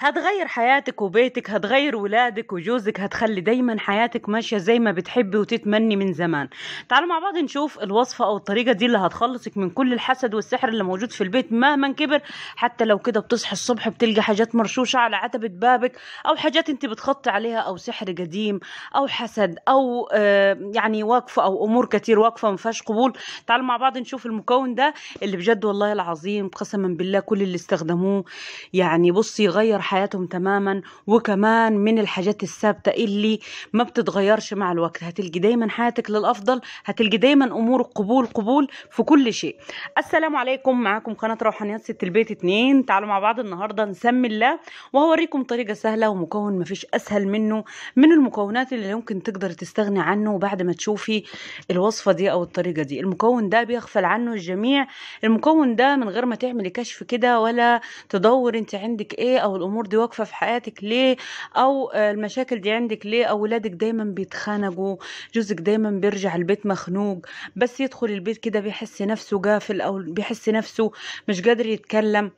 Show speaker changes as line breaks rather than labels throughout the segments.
هتغير حياتك وبيتك هتغير ولادك وجوزك هتخلي دايما حياتك ماشيه زي ما بتحبي وتتمني من زمان تعالوا مع بعض نشوف الوصفه او الطريقه دي اللي هتخلصك من كل الحسد والسحر اللي موجود في البيت مهما كبر حتى لو كده بتصحي الصبح بتلقى حاجات مرشوشه على عتبه بابك او حاجات انت بتخطي عليها او سحر قديم او حسد او آه يعني واقفه او امور كتير واقفه ما فيهاش قبول تعالوا مع بعض نشوف المكون ده اللي بجد والله العظيم قسما بالله كل اللي استخدموه يعني بصي غير حياتهم تماما وكمان من الحاجات الثابته اللي ما بتتغيرش مع الوقت هتلقي دايما حياتك للافضل هتلقي دايما امور قبول قبول في كل شيء السلام عليكم معاكم قناه روحانيات ست البيت اتنين تعالوا مع بعض النهارده نسمي الله وهوريكم طريقه سهله ومكون مفيش اسهل منه من المكونات اللي ممكن تقدر تستغني عنه بعد ما تشوفي الوصفه دي او الطريقه دي المكون ده بيغفل عنه الجميع المكون ده من غير ما تعملي كشف كده ولا تدور انت عندك ايه او الامور الامور دي واقفه في حياتك ليه او آه، المشاكل دي عندك ليه او ولادك دايما بيتخانقوا جوزك دايما بيرجع البيت مخنوق بس يدخل البيت كده بيحس نفسه قافل او بيحس نفسه مش قادر يتكلم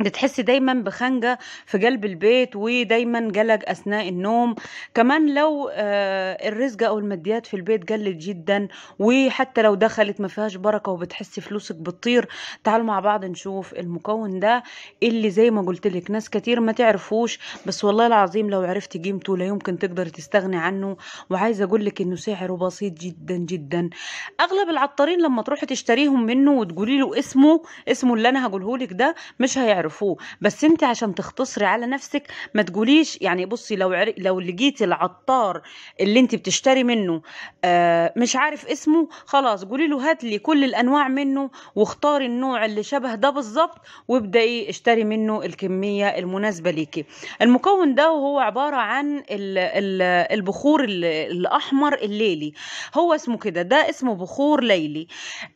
بتحسي دايما بخنجة في قلب البيت ودايما قلق أثناء النوم كمان لو آه، الرزقة أو الماديات في البيت قلت جدا وحتى لو دخلت ما فيهاش بركة وبتحسي فلوسك بتطير تعالوا مع بعض نشوف المكون ده اللي زي ما قلت لك ناس كتير ما تعرفوش بس والله العظيم لو عرفتي قيمته لا يمكن تقدر تستغني عنه وعايزة أقول لك إنه سعره بسيط جدا جدا أغلب العطارين لما تروحي تشتريهم منه وتقولي له اسمه اسمه اللي أنا هقوله لك ده مش هيعرف يعرفوه بس انت عشان تختصري على نفسك ما تقوليش يعني بصي لو عر... لو لقيتي العطار اللي انت بتشتري منه آه مش عارف اسمه خلاص قولي له هات لي كل الانواع منه واختاري النوع اللي شبه ده بالظبط وابداي اشتري منه الكميه المناسبه ليكي المكون ده هو عباره عن ال... ال... البخور ال... الاحمر الليلي هو اسمه كده ده اسمه بخور ليلي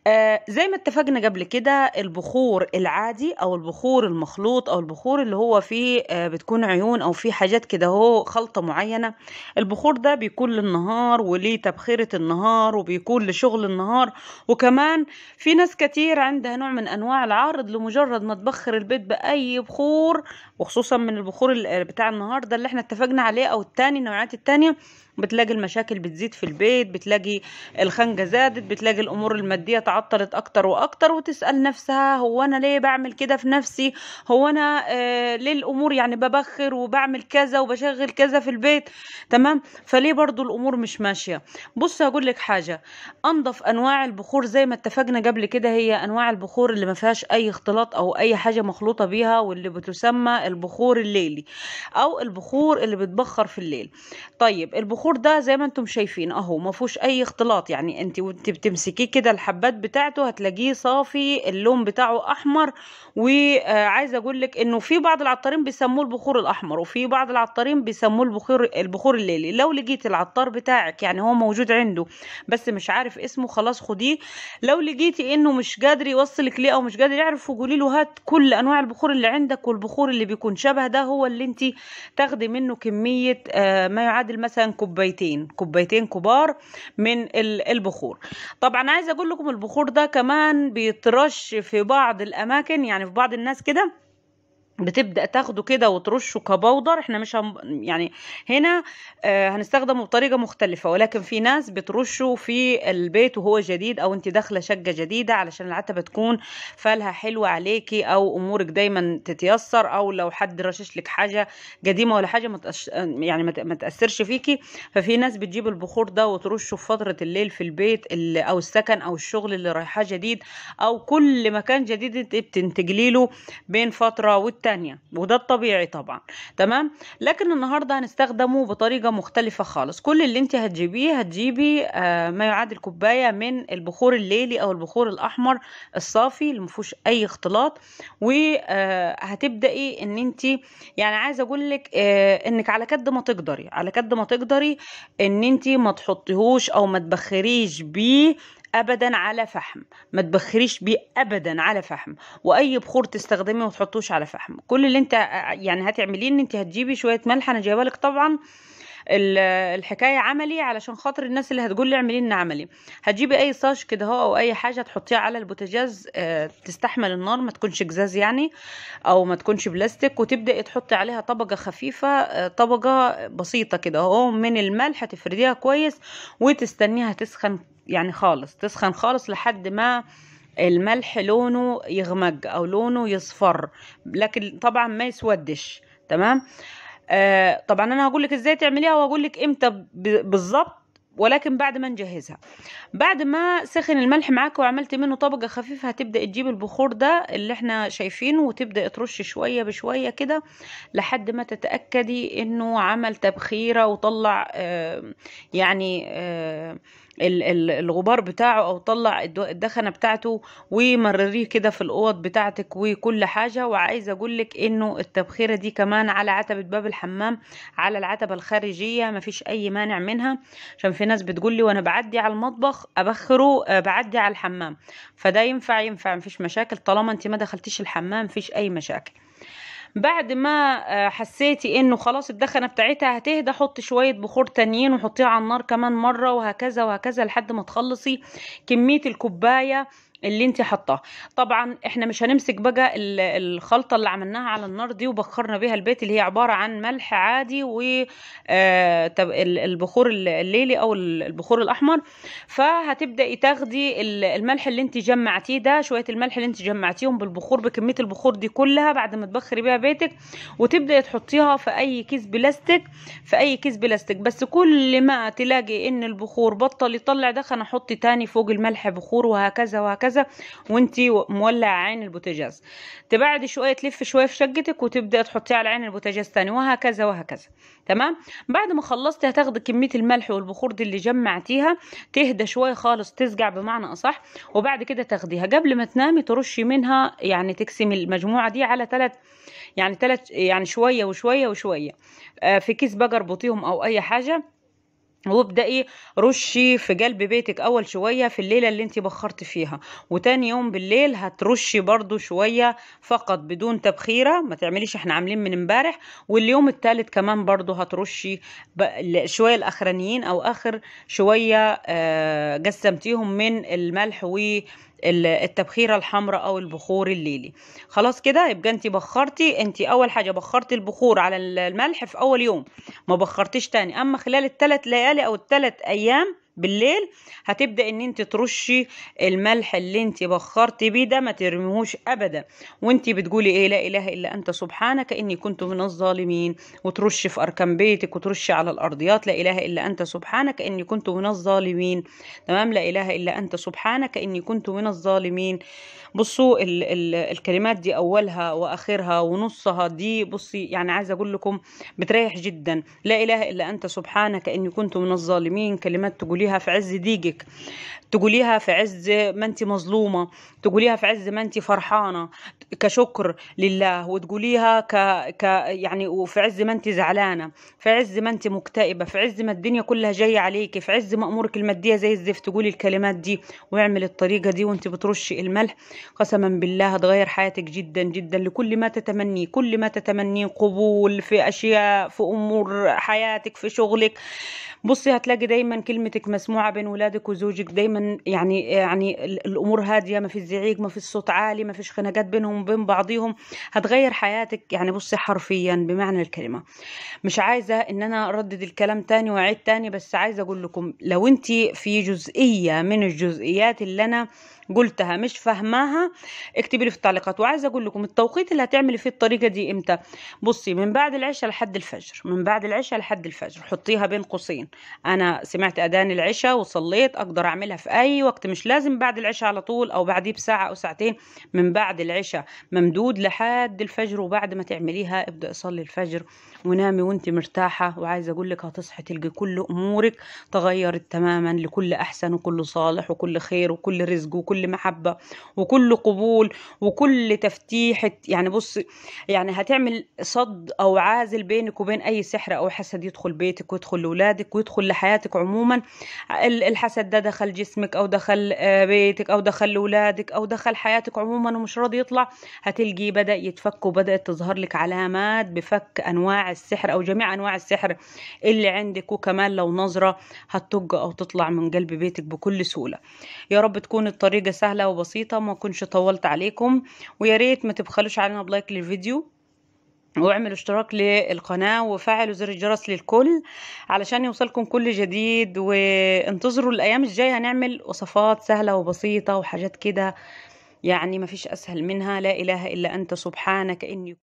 آه زي ما اتفقنا قبل كده البخور العادي او البخور الم... المخلوط او البخور اللي هو فيه آه، بتكون عيون او فيه حاجات كده هو خلطه معينه البخور ده بيكون للنهار وليه تبخيره النهار وبيكون لشغل النهار وكمان في ناس كتير عندها نوع من انواع العارض لمجرد ما تبخر البيت باي بخور وخصوصا من البخور آه، بتاع النهار ده اللي احنا اتفقنا عليه او التاني النوعات التانيه بتلاقي المشاكل بتزيد في البيت بتلاقي الخنجه زادت بتلاقي الامور الماديه تعطلت اكتر واكتر وتسال نفسها هو انا ليه بعمل كده في نفسي هو انا ليه آه، الامور يعني ببخر وبعمل كذا وبشغل كذا في البيت تمام فليه برضو الامور مش ماشيه بص هقول لك حاجه انضف انواع البخور زي ما اتفقنا قبل كده هي انواع البخور اللي ما فيهاش اي اختلاط او اي حاجه مخلوطه بيها واللي بتسمى البخور الليلي او البخور اللي بتبخر في الليل طيب البخور ده زي ما انتم شايفين اهو ما فيهوش اي اختلاط يعني انت وانت بتمسكيه كده الحبات بتاعته هتلاقيه صافي اللون بتاعه احمر وعادي آه، عايزه اقول لك انه في بعض العطارين بيسموه البخور الاحمر وفي بعض العطارين بيسموه البخور البخور الليلي لو لقيت العطار بتاعك يعني هو موجود عنده بس مش عارف اسمه خلاص خديه لو لقيتي انه مش قادر يوصلك ليه او مش قادر يعرفه قولي له هات كل انواع البخور اللي عندك والبخور اللي بيكون شبه ده هو اللي انت تاخدي منه كميه آه، ما يعادل مثلا كوبايتين كوبايتين كبار من البخور طبعا عايزه اقول لكم البخور ده كمان بيترش في بعض الاماكن يعني في بعض الناس كده بتبدا تاخده كده وترشه كبودر احنا مش هم يعني هنا آه، هنستخدمه بطريقه مختلفه ولكن في ناس بترشه في البيت وهو جديد او انت داخله شقه جديده علشان العتبه تكون فالها حلوه عليكي او امورك دايما تتيسر او لو حد رشش لك حاجه قديمه ولا حاجه متأش... يعني ما تاثرش فيكي ففي ناس بتجيب البخور ده وترشه في فتره الليل في البيت اللي او السكن او الشغل اللي رايحاه جديد او كل مكان جديد انت بتنتجلي له بين فتره والتانية تانية وده الطبيعي طبعا تمام لكن النهاردة هنستخدمه بطريقة مختلفة خالص كل اللي انت هتجيبيه هتجيبي آه ما يعادل كوباية من البخور الليلي او البخور الاحمر الصافي اللي مفوش اي اختلاط وهتبدأي آه، ان انت يعني عايزة اقولك آه انك على كد ما تقدري على كد ما تقدري ان انت ما تحطيهوش او ما تبخريش بيه ابدا على فحم ما تبخريش بيه ابدا على فحم واي بخور تستخدميه ما تحطوش على فحم كل اللي انت يعني هتعمليه ان انت هتجيبي شويه ملح انا جايبه لك طبعا الحكايه عملي علشان خاطر الناس اللي هتقول لي اعملي لنا عملي هتجيبي اي صاج كده اهو او اي حاجه تحطيها على البوتاجاز آه، تستحمل النار ما تكونش جزاز يعني او ما تكونش بلاستيك وتبداي تحطي عليها طبقه خفيفه آه، طبقه بسيطه كده اهو من الملح تفرديها كويس وتستنيها تسخن يعني خالص تسخن خالص لحد ما الملح لونه يغمج او لونه يصفر لكن طبعا ما يسودش تمام آه طبعا انا هقول لك ازاي تعمليها واقول لك امتى بالظبط ولكن بعد ما نجهزها بعد ما سخن الملح معاك وعملت منه طبقة خفيفة هتبدأ تجيب البخور ده اللي احنا شايفينه وتبدأ ترش شوية بشوية كده لحد ما تتأكدي انه عمل تبخيرة وطلع آه يعني آه الغبار بتاعه او طلع الدخنه بتاعته ومرريه كده في الاوض بتاعتك وكل حاجه وعايزه اقولك انه التبخيره دي كمان على عتبه باب الحمام على العتبه الخارجيه مفيش اي مانع منها عشان في ناس بتقول لي وانا بعدي على المطبخ ابخره آه، بعدي على الحمام فده ينفع ينفع مفيش مشاكل طالما انت ما دخلتيش الحمام مفيش اي مشاكل بعد ما آه، حسيتي انه خلاص الدخنه بتاعتها هتهدى حطي شويه بخور تانيين وحطيها على النار كمان مره وهكذا وهكذا لحد ما تخلصي كميه الكوبايه اللي انت حطاه طبعا احنا مش هنمسك بقى الخلطه اللي عملناها على النار دي وبخرنا بيها البيت اللي هي عباره عن ملح عادي والبخور آه، الليلي او البخور الاحمر فهتبداي تاخدي الملح اللي انت جمعتيه ده شويه الملح اللي انت جمعتيهم بالبخور بكميه البخور دي كلها بعد ما تبخري بيها بيتك وتبداي تحطيها في اي كيس بلاستيك في اي كيس بلاستيك بس كل ما تلاقي ان البخور بطل يطلع دخن حطي تاني فوق الملح بخور وهكذا وهكذا وهكذا وانت مولعه عين البوتاجاز تبعدي شويه تلف شويه في شقتك وتبداي تحطيه على عين البوتاجاز تاني وهكذا وهكذا تمام بعد ما خلصتي هتاخدي كميه الملح والبخور دي اللي جمعتيها تهدى شويه خالص تسقع بمعنى اصح وبعد كده تاخديها قبل ما تنامي ترشي منها يعني تقسمي المجموعه دي على ثلاث يعني ثلاث يعني شويه وشويه وشويه آه، في كيس بقر بطيهم او اي حاجه وابدأي رشي في قلب بيتك أول شوية في الليلة اللي انت بخرت فيها وتاني يوم بالليل هترشي برضو شوية فقط بدون تبخيرة ما تعمليش احنا عاملين من امبارح واليوم التالت كمان برضو هترشي شوية الأخرانيين أو آخر شوية آه، قسمتيهم من الملح و التبخيره الحمراء او البخور الليلي خلاص كده يبقى انت بخرتي انت اول حاجه بخرتي البخور على الملح في اول يوم ما بخرتيش تاني اما خلال الثلاث ليالي او الثلاث ايام بالليل هتبدا ان انت ترشي الملح اللي انت بخرتي بيه ده ما ترميهوش ابدا وانت بتقولي ايه لا اله الا انت سبحانك اني كنت من الظالمين وترشي في اركان بيتك وترشي على الارضيات لا اله الا انت سبحانك اني كنت من الظالمين تمام لا اله الا انت سبحانك اني كنت من الظالمين بصوا ال ال الكلمات دي اولها واخرها ونصها دي بصي يعني عايزه اقول لكم بتريح جدا لا اله الا انت سبحانك اني كنت من الظالمين كلمات تقوليها تقوليها في عز ضيقك تقوليها في عز ما انت مظلومة تقوليها في عز ما انت فرحانة كشكر لله وتقوليها ك... ك يعني وفي عز ما انت زعلانة في عز ما انت مكتئبة في عز ما الدنيا كلها جاية عليك في عز ما امورك المادية زي الزفت تقولي الكلمات دي واعمل الطريقة دي وانت بترشي الملح قسما بالله هتغير حياتك جدا جدا لكل ما تتمنيه كل ما تتمنيه قبول في اشياء في امور حياتك في شغلك بصي هتلاقي دايما كلمتك مسموعه بين ولادك وزوجك دايما يعني يعني الامور هاديه ما فيش زعيق ما فيش صوت عالي ما فيش خناقات بينهم وبين بعضيهم هتغير حياتك يعني بصي حرفيا بمعنى الكلمه مش عايزه ان انا اردد الكلام تاني واعيد تاني بس عايزه اقول لكم لو انت في جزئيه من الجزئيات اللي انا قلتها مش فاهماها اكتبي لي في التعليقات وعايزه اقول لكم التوقيت اللي هتعملي فيه الطريقه دي امتى بصي من بعد العشاء لحد الفجر من بعد العشاء لحد الفجر حطيها بين قوسين انا سمعت اذان العشاء وصليت اقدر اعملها في اي وقت مش لازم بعد العشاء على طول او بعديه بساعه او ساعتين من بعد العشاء ممدود لحد الفجر وبعد ما تعمليها ابدا صلي الفجر ونامي وانت مرتاحه وعايزه اقول لك هتصحي تلقي كل امورك تغيرت تماما لكل احسن وكل صالح وكل خير وكل رزق وكل وكل محبة وكل قبول وكل تفتيح يعني بص يعني هتعمل صد أو عازل بينك وبين أي سحر أو حسد يدخل بيتك ويدخل لأولادك ويدخل لحياتك عموما الحسد ده دخل جسمك أو دخل آه، بيتك أو دخل لأولادك أو دخل حياتك عموما ومش راضي يطلع هتلقي بدأ يتفك وبدأت تظهر لك علامات بفك أنواع السحر أو جميع أنواع السحر اللي عندك وكمان لو نظرة هتطج أو تطلع من قلب بيتك بكل سهولة يا رب تكون الطريقة حاجة سهلة وبسيطة ما كنش طولت عليكم ويا ريت ما تبخلوش علينا بلايك للفيديو واعملوا اشتراك للقناة وفعلوا زر الجرس للكل علشان يوصلكم كل جديد وانتظروا الايام الجاية هنعمل وصفات سهلة وبسيطة وحاجات كده يعني مفيش اسهل منها لا اله الا انت سبحانك اني